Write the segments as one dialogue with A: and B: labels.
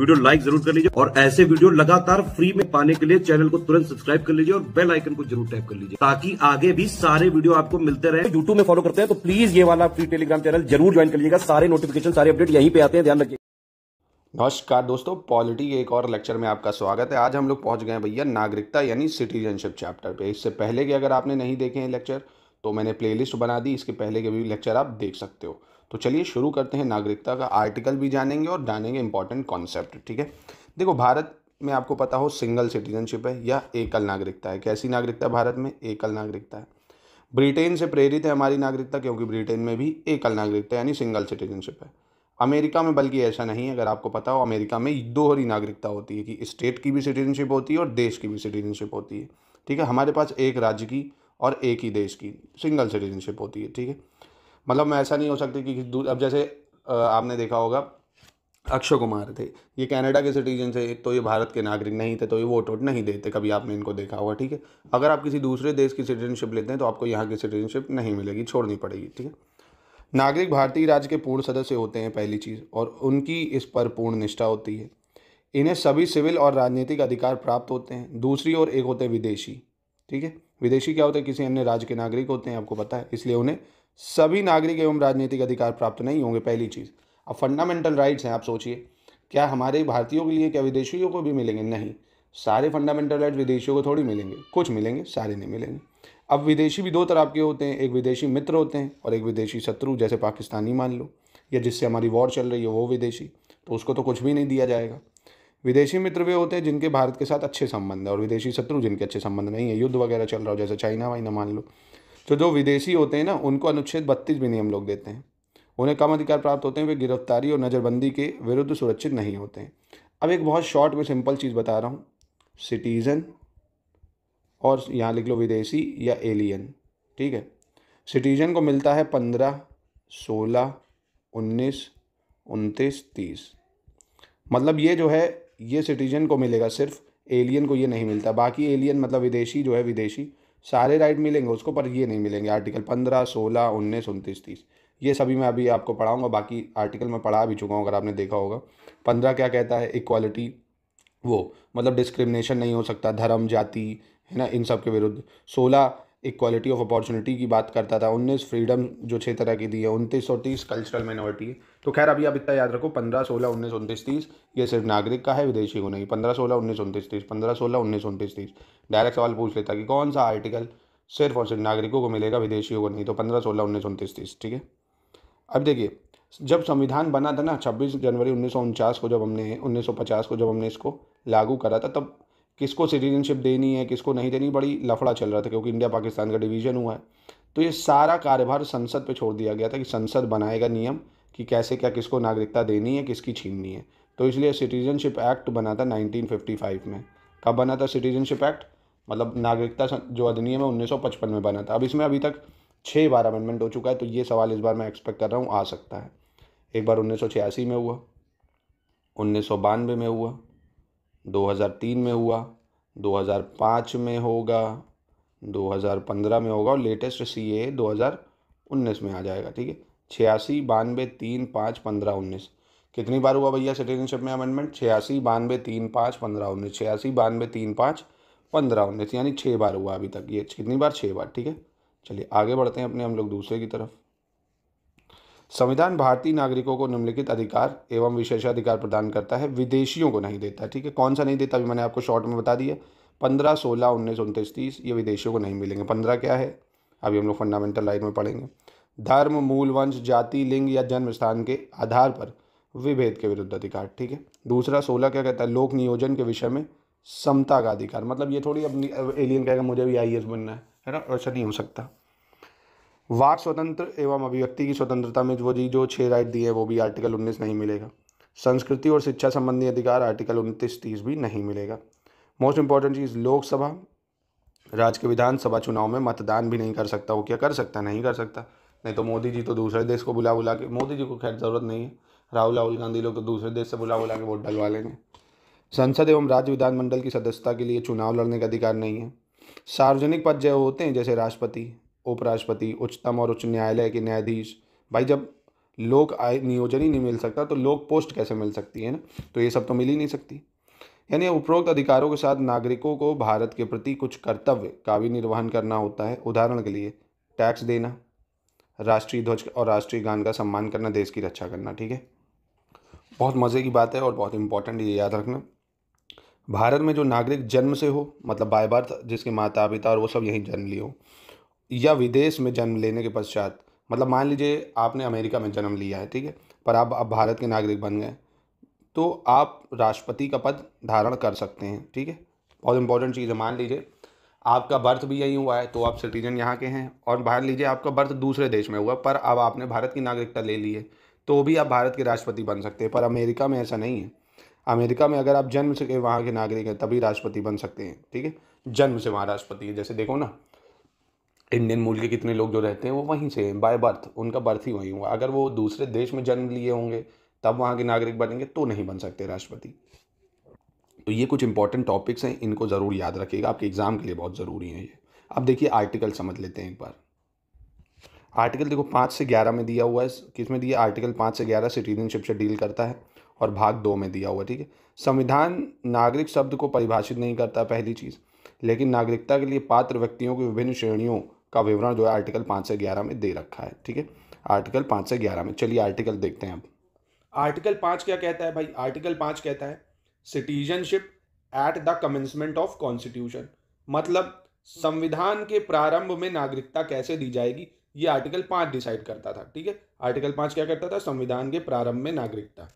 A: video like जरूर कर लीजिए और ऐसे वीडियो लगातार फ्री में पाने के लिए चैनल को तुरंत सब्सक्राइब कर लीजिए और बेल आइकन को जरूर टैप कर लीजिए ताकि आगे भी सारे वीडियो आपको मिलते रहे यूट्यूब में फॉलो करते हैं तो प्लीज ये वाला फ्री टेलीग्राम चैनल जरूर ज्वाइन कर लीजिएगा सारे नोटिफिकेशन सारे अपडेट यहीं पे आते हैं ध्यान रखिए नमस्कार दोस्तों पॉलिटी के एक और लेक्चर में आपका स्वागत है आज हम लोग पहुंच गए भैया नागरिकता यानी सिटीजनशिप चैप्टर पे इससे पहले के अगर आपने नहीं देखे हैं लेक्चर तो मैंने प्लेलिस्ट बना दी इसके पहले के भी लेक्चर आप देख सकते हो तो चलिए शुरू करते हैं नागरिकता का आर्टिकल भी जानेंगे और जानेंगे इंपॉर्टेंट कॉन्सेप्ट ठीक है देखो भारत में आपको पता हो सिंगल सिटीजनशिप है या एकल नागरिकता है कैसी नागरिकता है भारत में एकल नागरिकता है ब्रिटेन से प्रेरित है हमारी नागरिकता क्योंकि ब्रिटेन में भी एकल नागरिकता यानी सिंगल सिटीजनशिप है अमेरिका में बल्कि ऐसा नहीं है अगर आपको पता हो अमेरिका में दोहरी नागरिकता होती है कि स्टेट की भी सिटीजनशिप होती है और देश की भी सिटीजनशिप होती है ठीक है हमारे पास एक राज्य की और एक ही देश की सिंगल सिटीजनशिप होती है ठीक है मतलब मैं ऐसा नहीं हो सकती कि अब जैसे आपने देखा होगा अक्षय कुमार थे ये कनाडा के सिटीजन थे तो ये भारत के नागरिक नहीं थे तो ये वोट वोट नहीं देते कभी आपने इनको देखा होगा ठीक है अगर आप किसी दूसरे देश की सिटीजनशिप लेते हैं तो आपको यहाँ की सिटीजनशिप नहीं मिलेगी छोड़नी पड़ेगी ठीक है नागरिक भारतीय राज्य के पूर्ण सदस्य होते हैं पहली चीज़ और उनकी इस पर पूर्ण निष्ठा होती है इन्हें सभी सिविल और राजनीतिक अधिकार प्राप्त होते हैं दूसरी ओर एक होते हैं विदेशी ठीक है विदेशी क्या होते हैं किसी अन्य राज्य के नागरिक होते हैं आपको पता है इसलिए उन्हें सभी नागरिक एवं राजनीतिक अधिकार प्राप्त नहीं होंगे पहली चीज़ अब फंडामेंटल राइट्स हैं आप सोचिए क्या हमारे भारतीयों के लिए क्या विदेशियों को भी मिलेंगे नहीं सारे फंडामेंटल राइट विदेशियों को थोड़ी मिलेंगे कुछ मिलेंगे सारे नहीं मिलेंगे अब विदेशी भी दो तरह के होते हैं एक विदेशी मित्र होते हैं और एक विदेशी शत्रु जैसे पाकिस्तानी मान लो या जिससे हमारी वॉर चल रही है वो विदेशी तो उसको तो कुछ भी नहीं दिया जाएगा विदेशी मित्र वे होते हैं जिनके भारत के साथ अच्छे संबंध है और विदेशी शत्रु जिनके अच्छे संबंध नहीं है युद्ध वगैरह चल रहा हो जैसे चाइना वाइना मान लो तो जो विदेशी होते हैं ना उनको अनुच्छेद बत्तीस भी नियम लोग देते हैं उन्हें कम अधिकार प्राप्त होते हैं वे गिरफ्तारी और नज़रबंदी के विरुद्ध सुरक्षित नहीं होते हैं अब एक बहुत शॉर्ट में सिंपल चीज़ बता रहा हूँ सिटीज़न और यहाँ लिख लो विदेशी या एलियन ठीक है सिटीज़न को मिलता है पंद्रह सोलह उन्नीस उनतीस तीस मतलब ये जो है ये सिटीजन को मिलेगा सिर्फ एलियन को ये नहीं मिलता बाकी एलियन मतलब विदेशी जो है विदेशी सारे राइट मिलेंगे उसको पर ये नहीं मिलेंगे आर्टिकल पंद्रह सोलह उन्नीस उनतीस तीस ये सभी मैं अभी आपको पढ़ाऊंगा बाकी आर्टिकल मैं पढ़ा भी चुका हूँ अगर आपने देखा होगा पंद्रह क्या कहता है इक्वालिटी वो मतलब डिस्क्रिमिनेशन नहीं हो सकता धर्म जाति है ना इन सब के विरुद्ध सोलह इक्वालिटी ऑफ अपॉर्चुनिटी की बात करता था उन्नीस फ्रीडम जो छः तरह की दी है उनतीस और तीस कल्चरल माइनॉरिटी है तो खैर अभी आप इतना याद रखो पंद्रह सोलह उन्नीस उनतीस तीस ये सिर्फ नागरिक का है विदेशी को नहीं पंद्रह सोलह उन्नीस उनतीस तीस पंद्रह सोलह उन्नीस उनतीस तीस डायरेक्ट सवाल पूछ लेता कि कौन सा आर्टिकल सिर्फ और सिर्फ नागरिकों को मिलेगा विदेशियों को नहीं तो पंद्रह सोलह उन्नीस उनतीस तीस ठीक है अब देखिए जब संविधान बना था ना छब्बीस जनवरी उन्नीस को जब हमने उन्नीस को जब हमने इसको लागू करा था तब किसको सिटीजनशिप देनी है किसको नहीं देनी बड़ी लफड़ा चल रहा था क्योंकि इंडिया पाकिस्तान का डिवीजन हुआ है तो ये सारा कार्यभार संसद पे छोड़ दिया गया था कि संसद बनाएगा नियम कि कैसे क्या किसको नागरिकता देनी है किसकी छीननी है तो इसलिए सिटीजनशिप एक्ट बना था 1955 में कब बना था सिटीजनशिप एक्ट मतलब नागरिकता जो अधिनियम है उन्नीस में बना था अब इसमें अभी तक छः बार अमेंडमेंट हो चुका है तो ये सवाल इस बार मैं एक्सपेक्ट कर रहा हूँ आ सकता है एक बार उन्नीस में हुआ उन्नीस में हुआ 2003 में हुआ 2005 में होगा 2015 में होगा और लेटेस्ट सी ए दो में आ जाएगा ठीक है छियासी बानवे तीन पाँच पंद्रह उन्नीस कितनी बार हुआ भैया सिटीजनशिप में अमेंडमेंट छियासी बानवे तीन पाँच पंद्रह उन्नीस छियासी बानवे तीन पाँच पंद्रह उन्नीस यानी छः बार हुआ अभी तक ये कितनी बार छः बार ठीक है चलिए आगे बढ़ते हैं अपने हम लोग दूसरे की तरफ संविधान भारतीय नागरिकों को निम्नलिखित अधिकार एवं विशेषाधिकार प्रदान करता है विदेशियों को नहीं देता ठीक है कौन सा नहीं देता अभी मैंने आपको शॉर्ट में बता दिया पंद्रह सोलह उन्नीस उनतीस तीस ये विदेशियों को नहीं मिलेंगे पंद्रह क्या है अभी हम लोग फंडामेंटल राइट में पढ़ेंगे धर्म मूल वंश जाति लिंग या जन्म स्थान के आधार पर विभेद के विरुद्ध अधिकार ठीक है दूसरा सोलह क्या कहता है लोक नियोजन के विषय में समता का अधिकार मतलब ये थोड़ी अब एलियन कहेगा मुझे भी आई बनना है है ना ऐसा नहीं हो सकता वाक स्वतंत्र एवं अभिव्यक्ति की स्वतंत्रता में वो जी जो छः राइट दी है वो भी आर्टिकल उन्नीस नहीं मिलेगा संस्कृति और शिक्षा संबंधी अधिकार आर्टिकल उनतीस तीस भी नहीं मिलेगा मोस्ट इंपॉर्टेंट चीज़ लोकसभा राज्य के विधानसभा चुनाव में मतदान भी नहीं कर सकता वो क्या कर सकता नहीं कर सकता नहीं तो मोदी जी तो दूसरे देश को बुला बुला के मोदी जी को खैर ज़रूरत नहीं है राहुल राहुल गांधी लोग तो दूसरे देश से बुला बुला के वोट डलवा लेंगे संसद एवं राज्य विधानमंडल की सदस्यता के लिए चुनाव लड़ने का अधिकार नहीं है सार्वजनिक पद जो होते हैं जैसे राष्ट्रपति उपराष्ट्रपति उच्चतम और उच्च न्यायालय के न्यायाधीश भाई जब लोक आय नियोजन ही नहीं मिल सकता तो लोक पोस्ट कैसे मिल सकती है ना तो ये सब तो मिल ही नहीं सकती यानी उपरोक्त अधिकारों के साथ नागरिकों को भारत के प्रति कुछ कर्तव्य का भी निर्वहन करना होता है उदाहरण के लिए टैक्स देना राष्ट्रीय ध्वज और राष्ट्रीय गान का सम्मान करना देश की रक्षा करना ठीक है बहुत मज़े की बात है और बहुत इंपॉर्टेंट ये याद रखना भारत में जो नागरिक जन्म से हो मतलब बाय बर्थ जिसके माता पिता और वो सब यहीं जन्म लिए हो या विदेश में जन्म लेने के पश्चात मतलब मान लीजिए आपने अमेरिका में जन्म लिया है ठीक है पर आप अब भारत के नागरिक बन गए तो आप राष्ट्रपति का पद धारण कर सकते हैं ठीक है बहुत इंपॉर्टेंट चीज़ है मान लीजिए आपका बर्थ भी यहीं हुआ है तो आप सिटीजन यहाँ के हैं और मान लीजिए आपका बर्थ दूसरे देश में हुआ पर अब आपने भारत की नागरिकता ले ली है तो भी आप भारत के राष्ट्रपति बन सकते हैं पर अमेरिका में ऐसा नहीं है अमेरिका में अगर आप जन्म से वहाँ के नागरिक हैं तभी राष्ट्रपति बन सकते हैं ठीक है जन्म से वहाँ राष्ट्रपति है जैसे देखो ना इंडियन मूल के कितने लोग जो रहते हैं वो वहीं से हैं बाय बर्थ उनका बर्थ ही वहीं हुआ अगर वो दूसरे देश में जन्म लिए होंगे तब वहाँ के नागरिक बनेंगे तो नहीं बन सकते राष्ट्रपति तो ये कुछ इंपॉर्टेंट टॉपिक्स हैं इनको ज़रूर याद रखिएगा आपके एग्ज़ाम के लिए बहुत ज़रूरी है ये अब देखिए आर्टिकल समझ लेते हैं एक बार आर्टिकल देखो पाँच से ग्यारह में दिया हुआ है किस में दिया आर्टिकल पाँच से ग्यारह सिटीजनशिप से डील करता है और भाग दो में दिया हुआ ठीक है संविधान नागरिक शब्द को परिभाषित नहीं करता पहली चीज़ लेकिन नागरिकता के लिए पात्र व्यक्तियों की विभिन्न श्रेणियों का विवरण जो है आर्टिकल पाँच से ग्यारह में दे रखा है ठीक है आर्टिकल पाँच से ग्यारह में चलिए आर्टिकल देखते हैं अब आर्टिकल पाँच क्या कहता है भाई आर्टिकल पाँच कहता है citizenship at the commencement of constitution मतलब संविधान के प्रारंभ में नागरिकता कैसे दी जाएगी ये आर्टिकल पाँच डिसाइड करता था ठीक है आर्टिकल पाँच क्या करता था संविधान के प्रारंभ में नागरिकता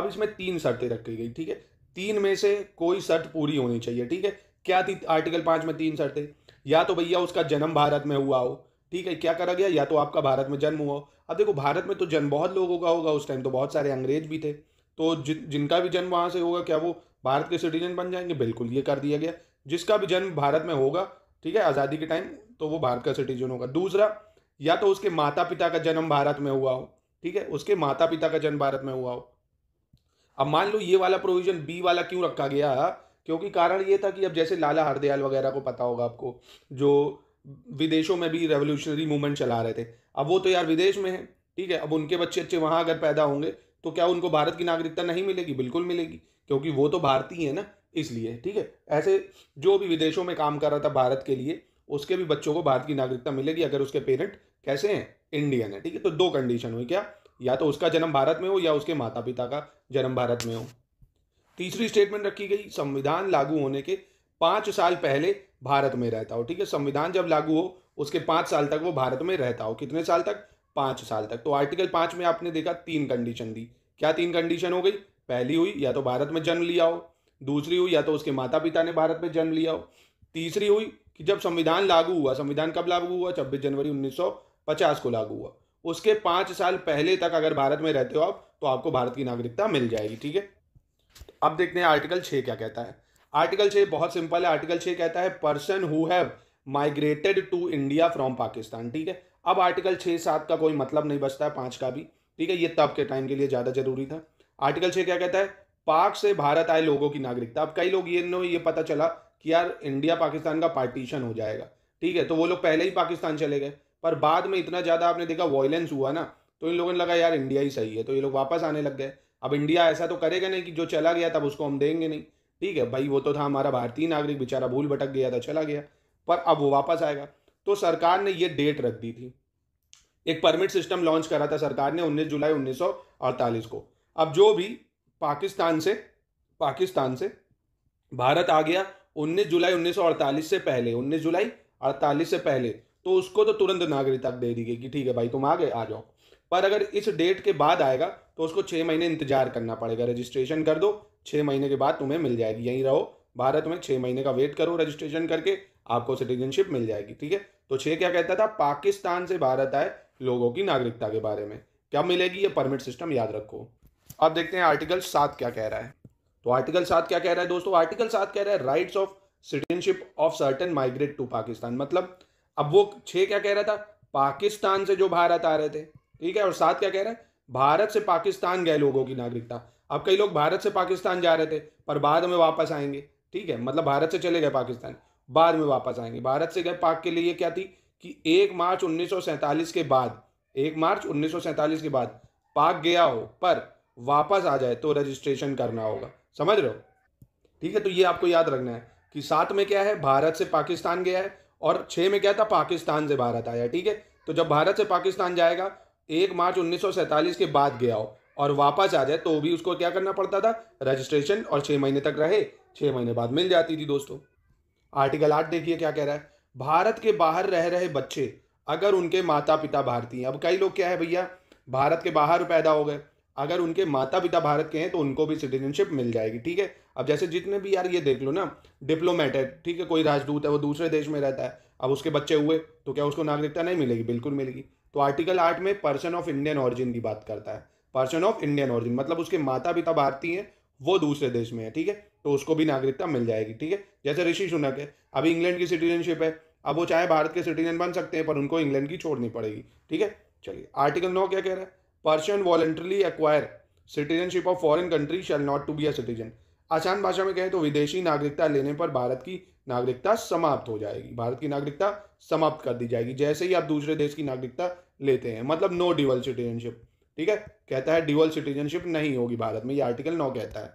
A: अब इसमें तीन शर्तें रखी गई ठीक है तीन में से कोई शर्त पूरी होनी चाहिए ठीक है क्या थी आर्टिकल पांच में तीन शर्तें या तो भैया उसका जन्म भारत में हुआ हो ठीक है क्या करा गया या तो आपका भारत में जन्म हुआ हो अब देखो भारत में तो जन्म बहुत लोगों का होगा उस टाइम तो बहुत सारे अंग्रेज भी थे तो जि, जिनका भी जन्म वहाँ से होगा क्या वो भारत के सिटीजन बन जाएंगे बिल्कुल ये कर दिया गया जिसका भी जन्म भारत में होगा ठीक है आज़ादी के टाइम तो वो भारत का सिटीजन होगा दूसरा या तो उसके माता पिता का जन्म भारत में हुआ हो ठीक है उसके माता पिता का जन्म भारत में हुआ हो अब मान लो ये वाला प्रोविजन बी वाला क्यों रखा गया क्योंकि कारण ये था कि अब जैसे लाला हरदयाल वगैरह को पता होगा आपको जो विदेशों में भी रेवोल्यूशनरी मूवमेंट चला रहे थे अब वो तो यार विदेश में है ठीक है अब उनके बच्चे अच्छे वहाँ अगर पैदा होंगे तो क्या उनको भारत की नागरिकता नहीं मिलेगी बिल्कुल मिलेगी क्योंकि वो तो भारतीय है ना इसलिए ठीक है ऐसे जो भी विदेशों में काम कर रहा था भारत के लिए उसके भी बच्चों को भारत की नागरिकता मिलेगी अगर उसके पेरेंट कैसे हैं इंडियन है ठीक है तो दो कंडीशन हुई क्या या तो उसका जन्म भारत में हो या उसके माता पिता का जन्म भारत में हो तीसरी स्टेटमेंट रखी गई संविधान लागू होने के पांच साल पहले भारत में रहता हो ठीक है संविधान जब लागू हो उसके पांच साल तक वो भारत में रहता हो कितने साल तक पाँच साल तक तो आर्टिकल पांच में आपने देखा तीन कंडीशन दी क्या तीन कंडीशन हो गई पहली हुई या तो भारत में जन्म लिया हो दूसरी हुई या तो उसके माता पिता ने भारत में जन्म लिया हो तीसरी हुई कि जब संविधान लागू हुआ संविधान कब लागू हुआ छब्बीस जनवरी उन्नीस को लागू हुआ उसके पाँच साल पहले तक अगर भारत में रहते हो आप तो आपको भारत की नागरिकता मिल जाएगी ठीक है अब देखते हैं आर्टिकल छः क्या कहता है आर्टिकल छः बहुत सिंपल है आर्टिकल छः कहता है person who have migrated to India from Pakistan ठीक है अब आर्टिकल छः सात का कोई मतलब नहीं बचता है पाँच का भी ठीक है ये तब के टाइम के लिए ज़्यादा जरूरी था आर्टिकल छः क्या कहता है पाक से भारत आए लोगों की नागरिकता अब कई लोग ये नो ये पता चला कि यार इंडिया पाकिस्तान का पार्टीशन हो जाएगा ठीक है तो वो लोग पहले ही पाकिस्तान चले गए पर बाद में इतना ज़्यादा आपने देखा वॉयलेंस हुआ ना तो इन लोगों ने लगा यार इंडिया ही सही है तो ये लोग वापस आने लग गए अब इंडिया ऐसा तो करेगा नहीं कि जो चला गया तब उसको हम देंगे नहीं ठीक है भाई वो तो था हमारा भारतीय नागरिक बेचारा भूल भटक गया था चला गया पर अब वो वापस आएगा तो सरकार ने ये डेट रख दी थी एक परमिट सिस्टम लॉन्च करा था सरकार ने 19 जुलाई 1948 को अब जो भी पाकिस्तान से पाकिस्तान से भारत आ गया 19 जुलाई 1948 से पहले 19 जुलाई 48 से पहले तो उसको तो तुरंत नागरिकता दे दी गई कि ठीक है भाई तुम आ गए आ जाओ पर अगर इस डेट के बाद आएगा तो उसको छः महीने इंतजार करना पड़ेगा रजिस्ट्रेशन कर दो छः महीने के बाद तुम्हें मिल जाएगी यहीं रहो भारत में छः महीने का वेट करो रजिस्ट्रेशन करके आपको सिटीजनशिप मिल जाएगी ठीक है तो छः क्या कहता था पाकिस्तान से भारत आए लोगों की नागरिकता के बारे में क्या मिलेगी ये परमिट सिस्टम याद रखो अब देखते हैं आर्टिकल सात क्या कह रहा है तो आर्टिकल सात क्या कह रहा है दोस्तों आर्टिकल सात कह रहा है rights of citizenship of certain migrate to Pakistan मतलब अब वो छः क्या कह रहा था पाकिस्तान से जो भारत आ रहे थे ठीक है और साथ क्या कह रहे हैं भारत से पाकिस्तान गए लोगों की नागरिकता अब कई लोग भारत से पाकिस्तान जा रहे थे पर बाद में वापस आएंगे ठीक है मतलब भारत से चले गए पाकिस्तान बाद में वापस आएंगे भारत से गए पाक के लिए क्या थी कि एक मार्च उन्नीस के बाद एक मार्च उन्नीस के बाद पाक गया हो पर वापस आ जाए तो रजिस्ट्रेशन करना होगा समझ रहे हो ठीक है तो ये आपको याद रखना है कि सात में क्या है भारत से पाकिस्तान गया है और छः में क्या था पाकिस्तान से भारत आया ठीक है तो जब भारत से पाकिस्तान जाएगा एक मार्च उन्नीस के बाद गया हो और वापस आ जाए तो भी उसको क्या करना पड़ता था रजिस्ट्रेशन और छः महीने तक रहे छः महीने बाद मिल जाती थी दोस्तों आर्टिकल आठ देखिए क्या कह रहा है भारत के बाहर रह रहे बच्चे अगर उनके माता पिता भारतीय हैं अब कई लोग क्या है भैया भारत के बाहर पैदा हो गए अगर उनके माता पिता भारत के हैं तो उनको भी सिटीजनशिप मिल जाएगी ठीक है अब जैसे जितने भी यार ये देख लो ना डिप्लोमेट है ठीक है कोई राजदूत है वो दूसरे देश में रहता है अब उसके बच्चे हुए तो क्या उसको नागरिकता नहीं मिलेगी बिल्कुल मिलेगी तो आर्टिकल आठ में पर्सन ऑफ इंडियन ऑरिजिन की बात करता है पर्सन ऑफ इंडियन ऑरिजिन मतलब उसके माता पिता भारतीय हैं वो दूसरे देश में है ठीक है तो उसको भी नागरिकता मिल जाएगी ठीक है जैसे ऋषि सुनक है अभी इंग्लैंड की सिटीजनशिप है अब वो चाहे भारत के सिटीजन बन सकते हैं पर उनको इंग्लैंड की छोड़नी पड़ेगी ठीक है चलिए आर्टिकल नौ क्या कह रहा है person voluntarily acquire citizenship of foreign country shall not to be a citizen आसान भाषा में कहें तो विदेशी नागरिकता लेने पर भारत की नागरिकता समाप्त हो जाएगी भारत की नागरिकता समाप्त कर दी जाएगी जैसे ही आप दूसरे देश की नागरिकता लेते हैं मतलब नो डिवल सिटीजनशिप ठीक है कहता है डिवल सिटीजनशिप नहीं होगी भारत में ये आर्टिकल नौ कहता है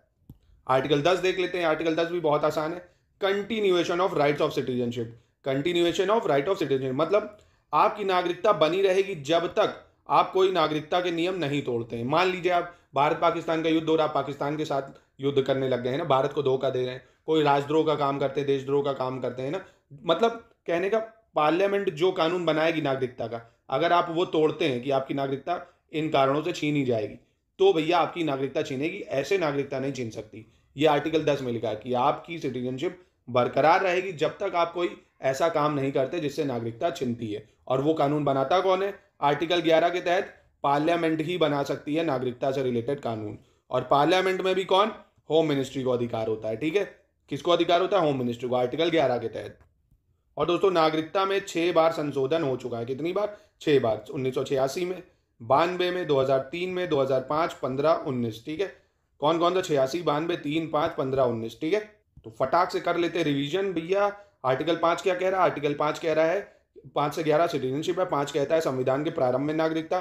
A: आर्टिकल दस देख लेते हैं आर्टिकल दस भी बहुत आसान है continuation of rights of citizenship continuation of right of citizenship मतलब आपकी नागरिकता बनी रहेगी जब तक आप कोई नागरिकता के नियम नहीं तोड़ते हैं मान लीजिए आप भारत पाकिस्तान का युद्ध हो रहा पाकिस्तान के साथ युद्ध करने लग गए हैं ना भारत को धोखा दे रहे हैं कोई राजद्रोह का काम करते हैं देशद्रोह का काम करते हैं ना मतलब कहने का पार्लियामेंट जो कानून बनाएगी नागरिकता का अगर आप वो तोड़ते हैं कि आपकी नागरिकता इन कारणों से छीन ही जाएगी तो भैया आपकी नागरिकता छीनेगी ऐसे नागरिकता नहीं छीन सकती ये आर्टिकल दस में लिखा है कि आपकी सिटीजनशिप बरकरार रहेगी जब तक आप कोई ऐसा काम नहीं करते जिससे नागरिकता छिनती है और वो कानून बनाता कौन है आर्टिकल ग्यारह के तहत पार्लियामेंट ही बना सकती है नागरिकता से रिलेटेड कानून और पार्लियामेंट में भी कौन होम मिनिस्ट्री को अधिकार होता है ठीक है किसको अधिकार होता है होम मिनिस्ट्री को आर्टिकल ग्यारह के तहत और दोस्तों नागरिकता में छः बार संशोधन हो चुका है कितनी बार छः बार उन्नीस में बानवे में 2003 में 2005 15 19 ठीक है कौन कौन सा छियासी बानवे तीन पाँच पंद्रह उन्नीस ठीक है तो फटाक से कर लेते रिवीजन भैया आर्टिकल पाँच क्या कह रहा है आर्टिकल पाँच कह रहा है पाँच से ग्यारह सिटीजनशिप है पाँच कहता है संविधान के प्रारंभ में नागरिकता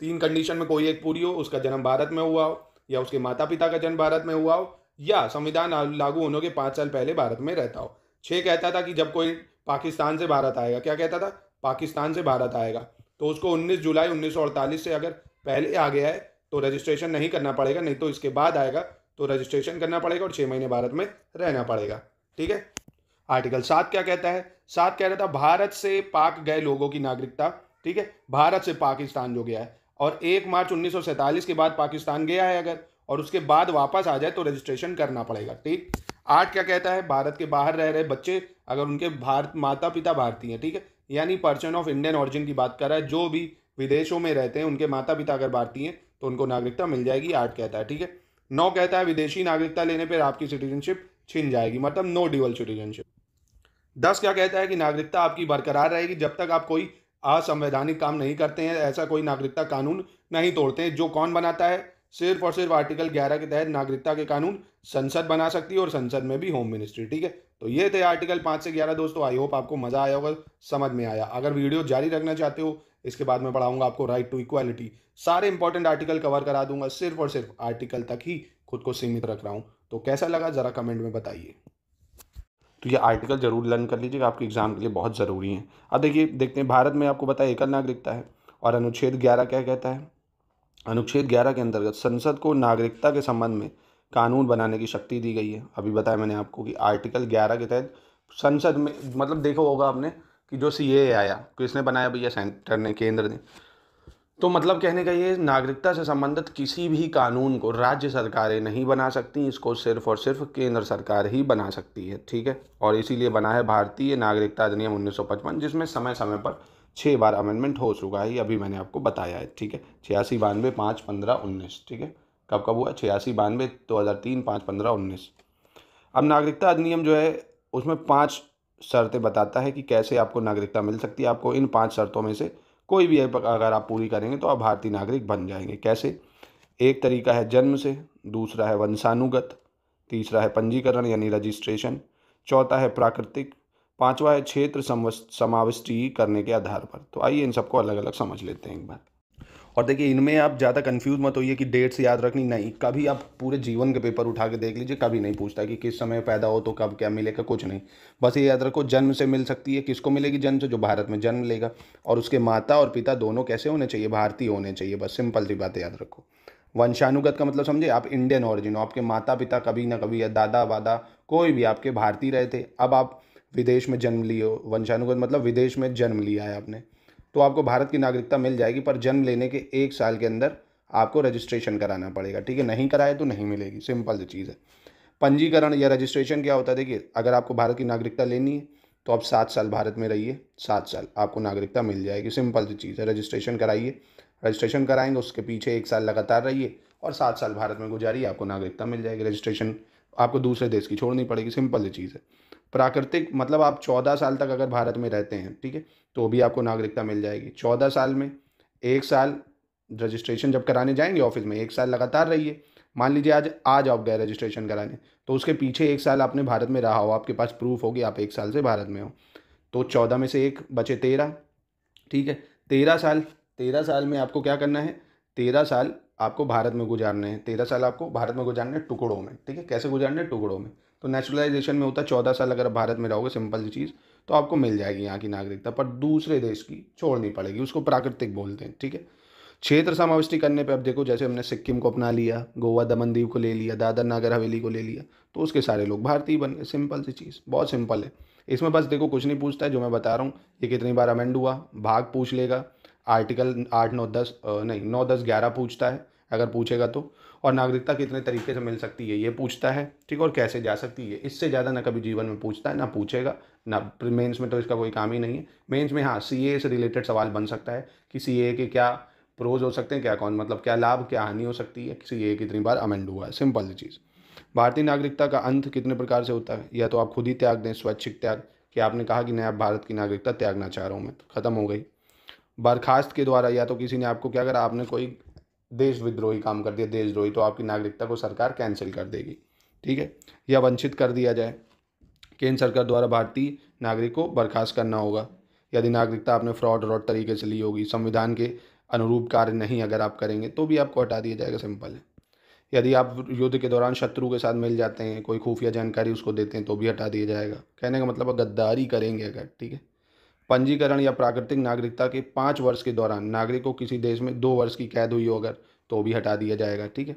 A: तीन कंडीशन में कोई एक पूरी हो उसका जन्म भारत में हुआ हो या उसके माता पिता का जन्म भारत में हुआ हो या संविधान लागू होने के पाँच साल पहले भारत में रहता हो छः कहता था कि जब कोई पाकिस्तान से भारत आएगा क्या कहता था पाकिस्तान से भारत आएगा तो उसको 19 जुलाई 1948 से अगर पहले आ गया है तो रजिस्ट्रेशन नहीं करना पड़ेगा नहीं तो इसके बाद आएगा तो रजिस्ट्रेशन करना पड़ेगा और छः महीने भारत में रहना पड़ेगा ठीक है आर्टिकल सात क्या कहता है सात कह रहा था भारत से पाक गए लोगों की नागरिकता ठीक है भारत से पाकिस्तान जो गया है और एक मार्च उन्नीस के बाद पाकिस्तान गया है अगर और उसके बाद वापस आ जाए तो रजिस्ट्रेशन करना पड़ेगा ठीक आठ क्या कहता है भारत के बाहर रह रहे बच्चे अगर उनके भारत माता पिता भारतीय हैं ठीक है यानी पर्सन ऑफ इंडियन ऑरिजिन की बात कर रहा है जो भी विदेशों में रहते हैं उनके माता पिता अगर भारतीय हैं तो उनको नागरिकता मिल जाएगी आठ कहता है ठीक है नौ कहता है विदेशी नागरिकता लेने पर आपकी सिटीजनशिप छिन जाएगी मतलब नो डिवल सिटीजनशिप दस क्या कहता है कि नागरिकता आपकी बरकरार रहेगी जब तक आप कोई असंवैधानिक काम नहीं करते हैं ऐसा कोई नागरिकता कानून नहीं तोड़ते हैं जो कौन बनाता है सिर्फ और सिर्फ आर्टिकल 11 के तहत नागरिकता के कानून संसद बना सकती है और संसद में भी होम मिनिस्ट्री ठीक है तो ये थे आर्टिकल पाँच से ग्यारह दोस्तों आई होप आपको मज़ा आया होगा समझ में आया अगर वीडियो जारी रखना चाहते हो इसके बाद मैं पढ़ाऊंगा आपको राइट टू इक्वालिटी सारे इंपॉर्टेंट आर्टिकल कवर करा दूंगा सिर्फ और सिर्फ आर्टिकल तक ही खुद को सीमित रख रहा हूँ तो कैसा लगा ज़रा कमेंट में बताइए तो ये आर्टिकल ज़रूर लर्न कर लीजिएगा आपके एग्ज़ाम के लिए बहुत ज़रूरी है अब देखिए देखते हैं भारत में आपको बताया एकल नागरिकता है और अनुच्छेद ग्यारह क्या कहता है अनुच्छेद ग्यारह के अंतर्गत संसद को नागरिकता के संबंध में कानून बनाने की शक्ति दी गई है अभी बताया मैंने आपको कि आर्टिकल ग्यारह के तहत संसद में मतलब देखा होगा आपने कि जो सी ए आया किसने बनाया भैया सेंटर ने केंद्र ने तो मतलब कहने का ये नागरिकता से संबंधित किसी भी कानून को राज्य सरकारें नहीं बना सकती इसको सिर्फ और सिर्फ केंद्र सरकार ही बना सकती है ठीक है और इसीलिए बना है भारतीय नागरिकता अधिनियम 1955 जिसमें समय समय पर छः बार अमेंडमेंट हो चुका है अभी मैंने आपको बताया है ठीक है छियासी बानवे पाँच पंद्रह उन्नीस ठीक है कब कब हुआ छियासी बानवे दो हज़ार तीन पाँच पंद्रह उन्नीस अब नागरिकता अधिनियम जो है उसमें पाँच शर्तें बताता है कि कैसे आपको नागरिकता मिल सकती है आपको इन पाँच शर्तों में से कोई भी अगर आप पूरी करेंगे तो आप भारतीय नागरिक बन जाएंगे कैसे एक तरीका है जन्म से दूसरा है वंशानुगत तीसरा है पंजीकरण यानी रजिस्ट्रेशन चौथा है प्राकृतिक पांचवा है क्षेत्र समाविष्टि करने के आधार पर तो आइए इन सबको अलग अलग समझ लेते हैं एक बार और देखिए इनमें आप ज़्यादा कन्फ्यूज़ मत होइए कि डेट्स याद रखनी नहीं कभी आप पूरे जीवन के पेपर उठा के देख लीजिए कभी नहीं पूछता कि किस समय पैदा हो तो कब क्या मिलेगा कुछ नहीं बस ये याद रखो जन्म से मिल सकती है किसको मिलेगी जन्म से जो भारत में जन्म लेगा और उसके माता और पिता दोनों कैसे होने चाहिए भारतीय होने चाहिए बस सिंपल सी बात याद रखो वंशानुगत का मतलब समझे आप इंडियन ऑरिजिन हो आपके माता पिता कभी ना कभी या दादा वादा कोई भी आपके भारतीय रहे थे अब आप विदेश में जन्म लिए हो वंशानुगत मतलब विदेश में जन्म लिया है आपने तो आपको भारत की नागरिकता मिल जाएगी पर जन्म लेने के एक साल के अंदर आपको रजिस्ट्रेशन कराना पड़ेगा ठीक है नहीं कराए तो नहीं मिलेगी सिंपल सी चीज़ है पंजीकरण या रजिस्ट्रेशन क्या होता है देखिए अगर आपको भारत की नागरिकता लेनी है तो आप सात साल भारत में रहिए सात साल आपको नागरिकता मिल जाएगी सिंपल सी चीज़ है रजिस्ट्रेशन कराइए रजिस्ट्रेशन कराएंगे उसके पीछे एक साल लगातार रहिए और सात साल भारत में गुजारिए आपको नागरिकता मिल जाएगी रजिस्ट्रेशन आपको दूसरे देश की छोड़नी पड़ेगी सिंपल सी चीज़ है प्राकृतिक मतलब आप चौदह साल तक अगर भारत में रहते हैं ठीक है तो भी आपको नागरिकता मिल जाएगी चौदह साल में एक साल रजिस्ट्रेशन जब कराने जाएंगे ऑफिस में एक साल लगातार रहिए मान लीजिए आज आज आप गए रजिस्ट्रेशन कराने तो उसके पीछे एक साल आपने भारत में रहा हो आपके पास प्रूफ होगी आप एक साल से भारत में हो तो चौदह में से एक बचे तेरह ठीक है तेरह साल तेरह साल में आपको क्या करना है तेरह साल आपको भारत में गुजारने हैं तेरह साल आपको भारत में गुजारने हैं टुकड़ों में ठीक है कैसे गुजारने हैं टुकड़ों में तो नेचुरलाइजेशन में होता है चौदह साल अगर भारत में रहोगे सिंपल सी चीज़ तो आपको मिल जाएगी यहाँ की नागरिकता पर दूसरे देश की छोड़नी पड़ेगी उसको प्राकृतिक बोलते हैं ठीक है क्षेत्र समाविष्टि करने पे अब देखो जैसे हमने सिक्किम को अपना लिया गोवा दमन दीव को ले लिया दादर नागर हवेली को ले लिया तो उसके सारे लोग भारतीय बन गए सिंपल सी चीज़ बहुत सिंपल है इसमें बस देखो कुछ नहीं पूछता है जो मैं बता रहा हूँ ये कितनी बार अमेंड हुआ भाग पूछ लेगा आर्टिकल आठ नौ दस नहीं नौ दस ग्यारह पूछता है अगर पूछेगा तो और नागरिकता कितने तरीके से मिल सकती है ये पूछता है ठीक और कैसे जा सकती है इससे ज़्यादा ना कभी जीवन में पूछता है ना पूछेगा ना मेंस में तो इसका कोई काम ही नहीं है मेंस में हाँ सी से रिलेटेड सवाल बन सकता है कि सी के क्या प्रोज हो सकते हैं क्या कौन मतलब क्या लाभ क्या हानि हो सकती है सी ए कितनी बार अमेंड हुआ है सिंपल चीज़ भारतीय नागरिकता का अंत कितने प्रकार से होता है या तो आप खुद ही त्याग दें स्वैच्छिक त्याग कि आपने कहा कि नया भारत की नागरिकता त्यागना चाह रहा हूँ मैं तो खत्म हो गई बर्खास्त के द्वारा या तो किसी ने आपको क्या अगर आपने कोई देश विद्रोही काम कर दिया देशद्रोही तो आपकी नागरिकता को सरकार कैंसिल कर देगी ठीक है या वंचित कर दिया जाए केंद्र सरकार द्वारा भारतीय नागरिक को बर्खास्त करना होगा यदि नागरिकता आपने फ्रॉड रॉड तरीके से ली होगी संविधान के अनुरूप कार्य नहीं अगर आप करेंगे तो भी आपको हटा दिया जाएगा सिंपल है यदि आप युद्ध के दौरान शत्रु के साथ मिल जाते हैं कोई खुफिया जानकारी उसको देते हैं तो भी हटा दिया जाएगा कहने का मतलब गद्दारी करेंगे अगर ठीक है पंजीकरण या प्राकृतिक नागरिकता के पाँच वर्ष के दौरान नागरिक को किसी देश में दो वर्ष की कैद हुई हो अगर तो भी हटा दिया जाएगा ठीक है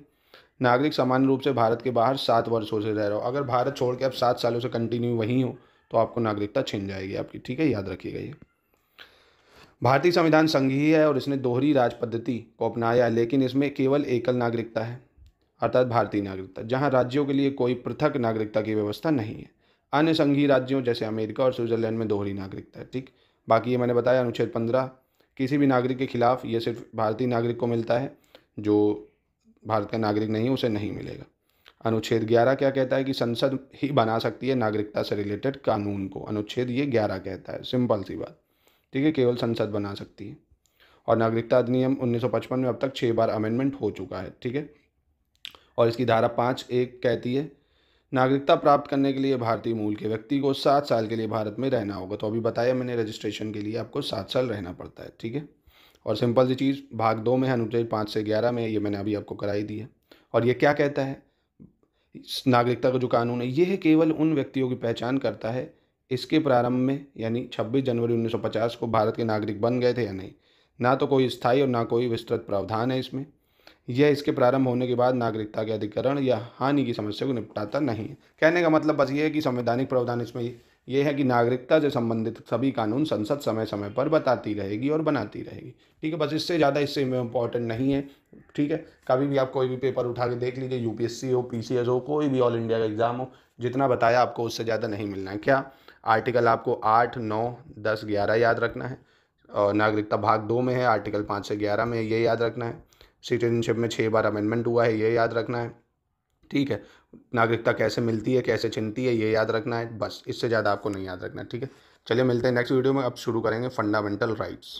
A: नागरिक सामान्य रूप से भारत के बाहर सात वर्षों से रह रहे हो अगर भारत छोड़ के आप सात सालों से कंटिन्यू वहीं हो तो आपको नागरिकता छिन जाएगी आपकी ठीक है याद रखिएगा ये भारतीय संविधान संघीय है और इसने दोहरी राज पद्धति को अपनाया है लेकिन इसमें केवल एकल नागरिकता है अर्थात भारतीय नागरिकता जहाँ राज्यों के लिए कोई पृथक नागरिकता की व्यवस्था नहीं है अन्य संघीय राज्यों जैसे अमेरिका और स्विट्जरलैंड में दोहरी नागरिकता है ठीक बाकी ये मैंने बताया अनुच्छेद पंद्रह किसी भी नागरिक के खिलाफ ये सिर्फ भारतीय नागरिक को मिलता है जो भारत का नागरिक नहीं उसे नहीं मिलेगा अनुच्छेद ग्यारह क्या कहता है कि संसद ही बना सकती है नागरिकता से रिलेटेड कानून को अनुच्छेद ये ग्यारह कहता है सिंपल सी बात ठीक है केवल संसद बना सकती है और नागरिकता अधिनियम 1955 में अब तक छः बार अमेंडमेंट हो चुका है ठीक है और इसकी धारा पाँच एक कहती है नागरिकता प्राप्त करने के लिए भारतीय मूल के व्यक्ति को सात साल के लिए भारत में रहना होगा तो अभी बताया मैंने रजिस्ट्रेशन के लिए आपको सात साल रहना पड़ता है ठीक है और सिंपल सी चीज़ भाग दो में है अनुच्छेद पाँच से ग्यारह में ये मैंने अभी आपको कराई दी है और ये क्या कहता है नागरिकता का जो कानून है ये है केवल उन व्यक्तियों की पहचान करता है इसके प्रारंभ में यानी छब्बीस जनवरी उन्नीस को भारत के नागरिक बन गए थे या नहीं ना तो कोई स्थायी और ना कोई विस्तृत प्रावधान है इसमें यह इसके प्रारंभ होने के बाद नागरिकता के अधिकरण या हानि की समस्या को निपटाता नहीं है कहने का मतलब बस ये है कि संवैधानिक प्रावधान इसमें यह है कि नागरिकता से संबंधित सभी कानून संसद समय समय पर बताती रहेगी और बनाती रहेगी ठीक है बस इससे ज़्यादा इससे इम्पोर्टेंट नहीं है ठीक है कभी भी आप कोई भी पेपर उठा के देख लीजिए यूपीएससी हो पी हो कोई भी ऑल इंडिया का एग्ज़ाम हो जितना बताया आपको उससे ज़्यादा नहीं मिलना है क्या आर्टिकल आपको आठ नौ दस ग्यारह याद रखना है और नागरिकता भाग दो में है आर्टिकल पाँच से ग्यारह में ये याद रखना है सिटीजनशिप में छः बार अमेंडमेंट हुआ है ये याद रखना है ठीक है नागरिकता कैसे मिलती है कैसे छिनती है ये याद रखना है बस इससे ज़्यादा आपको नहीं याद रखना ठीक है चलिए मिलते हैं नेक्स्ट वीडियो में अब शुरू करेंगे फंडामेंटल राइट्स